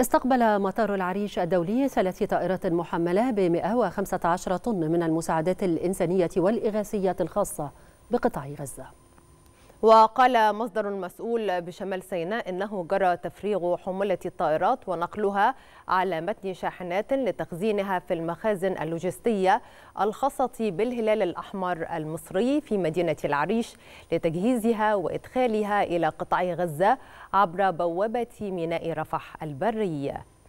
استقبل مطار العريش الدولي ثلاث طائرات محملة ب 115 طن من المساعدات الإنسانية والإغاثية الخاصة بقطاع غزة وقال مصدر مسؤول بشمال سيناء انه جرى تفريغ حموله الطائرات ونقلها على متن شاحنات لتخزينها في المخازن اللوجستيه الخاصه بالهلال الاحمر المصري في مدينه العريش لتجهيزها وادخالها الى قطاع غزه عبر بوابه ميناء رفح البريه